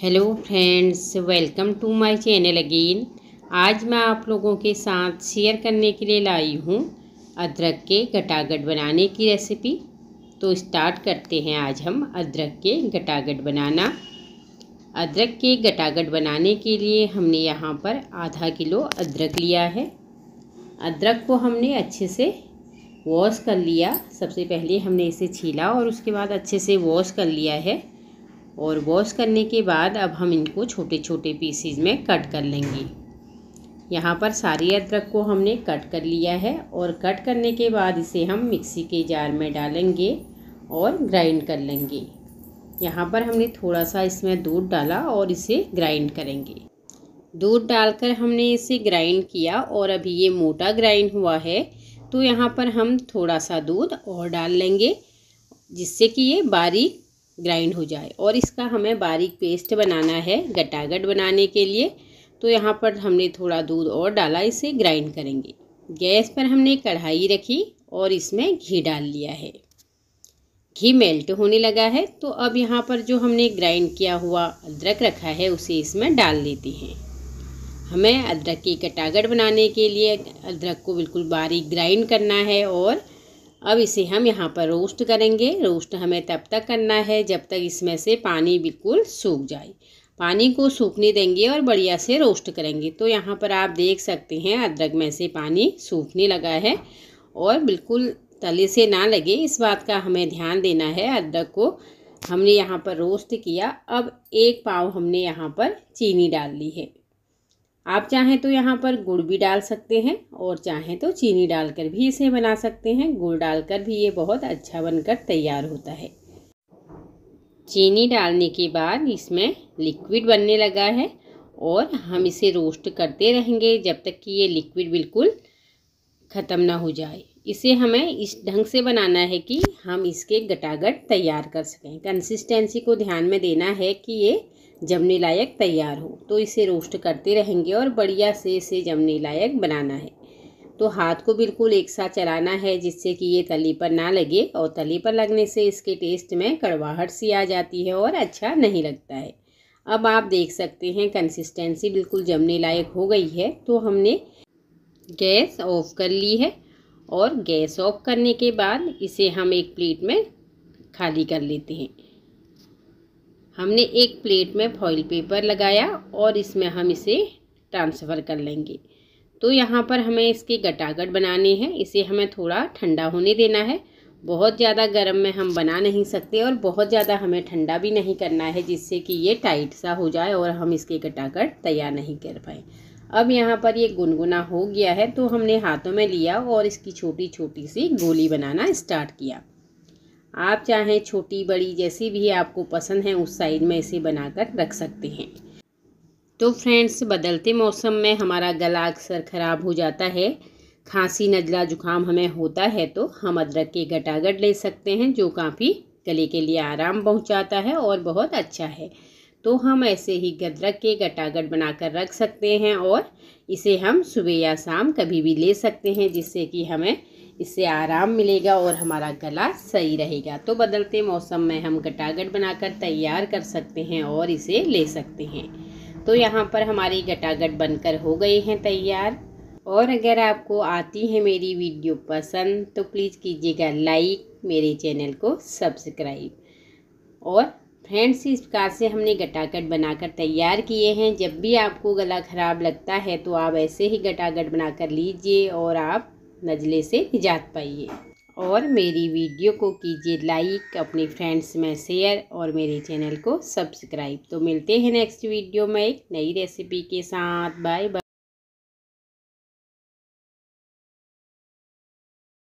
hello friends welcome to my channel again आज मैं आप लोगों के साथ शेयर करने के लिए लाई हूँ अदरक के गटागट बनाने की रेसिपी तो स्टार्ट करते हैं आज हम अदरक के गटागट बनाना अदरक के गटागट बनाने के लिए हमने यहाँ पर आधा किलो अदरक लिया है अदरक को हमने अच्छे से वॉश कर लिया सबसे पहले हमने इसे छीला और उसके बाद अच्छे से वॉश कर लिया है और वॉश करने के बाद अब हम इनको छोटे छोटे पीसीज में कट कर लेंगे यहाँ पर सारी अदरक को हमने कट कर लिया है और कट करने के बाद इसे हम मिक्सी के जार में डालेंगे और ग्राइंड कर लेंगे यहाँ पर हमने थोड़ा सा इसमें दूध डाला और इसे ग्राइंड करेंगे दूध डालकर हमने इसे ग्राइंड किया और अभी ये मोटा ग्राइंड हुआ है तो यहाँ पर हम थोड़ा सा दूध और डाल लेंगे जिससे कि ये बारीक ग्राइंड हो जाए और इसका हमें बारीक पेस्ट बनाना है गटागट बनाने के लिए तो यहाँ पर हमने थोड़ा दूध और डाला इसे ग्राइंड करेंगे गैस पर हमने कढ़ाई रखी और इसमें घी डाल लिया है घी मेल्ट होने लगा है तो अब यहाँ पर जो हमने ग्राइंड किया हुआ अदरक रखा है उसे इसमें डाल देते हैं हमें अदरक की कटागट बनाने के लिए अदरक को बिल्कुल बारीक ग्राइंड करना है और अब इसे हम यहाँ पर रोस्ट करेंगे रोस्ट हमें तब तक करना है जब तक इसमें से पानी बिल्कुल सूख जाए पानी को सूखने देंगे और बढ़िया से रोस्ट करेंगे तो यहाँ पर आप देख सकते हैं अदरक में से पानी सूखने लगा है और बिल्कुल तले से ना लगे इस बात का हमें ध्यान देना है अदरक को हमने यहाँ पर रोस्ट किया अब एक पाव हमने यहाँ पर चीनी डाल ली है आप चाहें तो यहाँ पर गुड़ भी डाल सकते हैं और चाहें तो चीनी डालकर भी इसे बना सकते हैं गुड़ डालकर भी ये बहुत अच्छा बनकर तैयार होता है चीनी डालने के बाद इसमें लिक्विड बनने लगा है और हम इसे रोस्ट करते रहेंगे जब तक कि ये लिक्विड बिल्कुल ख़त्म ना हो जाए इसे हमें इस ढंग से बनाना है कि हम इसके गटागट तैयार कर सकें कंसिस्टेंसी को ध्यान में देना है कि ये जमने लायक तैयार हो तो इसे रोस्ट करते रहेंगे और बढ़िया से इसे जमने लायक बनाना है तो हाथ को बिल्कुल एक साथ चलाना है जिससे कि ये तली पर ना लगे और तली पर लगने से इसके टेस्ट में कड़वाहट सी आ जाती है और अच्छा नहीं लगता है अब आप देख सकते हैं कंसिस्टेंसी बिल्कुल जमने लायक हो गई है तो हमने गैस ऑफ कर ली है और गैस ऑफ करने के बाद इसे हम एक प्लेट में खाली कर लेते हैं हमने एक प्लेट में फॉइल पेपर लगाया और इसमें हम इसे ट्रांसफ़र कर लेंगे तो यहाँ पर हमें इसके गटागट बनाने हैं इसे हमें थोड़ा ठंडा होने देना है बहुत ज़्यादा गर्म में हम बना नहीं सकते और बहुत ज़्यादा हमें ठंडा भी नहीं करना है जिससे कि ये टाइट सा हो जाए और हम इसके गटागट तैयार नहीं कर पाए अब यहाँ पर ये गुनगुना हो गया है तो हमने हाथों में लिया और इसकी छोटी छोटी सी गोली बनाना स्टार्ट किया आप चाहें छोटी बड़ी जैसी भी आपको पसंद है उस साइड में इसे बनाकर रख सकते हैं तो फ्रेंड्स बदलते मौसम में हमारा गला अक्सर ख़राब हो जाता है खांसी नजला जुकाम हमें होता है तो हम अदरक के गटागट ले सकते हैं जो काफ़ी गले के लिए आराम पहुँचाता है और बहुत अच्छा है तो हम ऐसे ही गदरक के गटागट बनाकर रख सकते हैं और इसे हम सुबह या शाम कभी भी ले सकते हैं जिससे कि हमें इससे आराम मिलेगा और हमारा गला सही रहेगा तो बदलते मौसम में हम गटागट बनाकर तैयार कर सकते हैं और इसे ले सकते हैं तो यहाँ पर हमारी गटागट बनकर हो गए हैं तैयार और अगर आपको आती है मेरी वीडियो पसंद तो प्लीज़ कीजिएगा लाइक मेरे चैनल को सब्सक्राइब और फ्रेंड्स इस प्रकार से हमने गटागट बनाकर तैयार किए हैं जब भी आपको गला ख़राब लगता है तो आप ऐसे ही गटागट बनाकर लीजिए और आप नज़ले से निजात पाइए और मेरी वीडियो को कीजिए लाइक अपने फ्रेंड्स में शेयर और मेरे चैनल को सब्सक्राइब तो मिलते हैं नेक्स्ट वीडियो में एक नई रेसिपी के साथ बाय बाय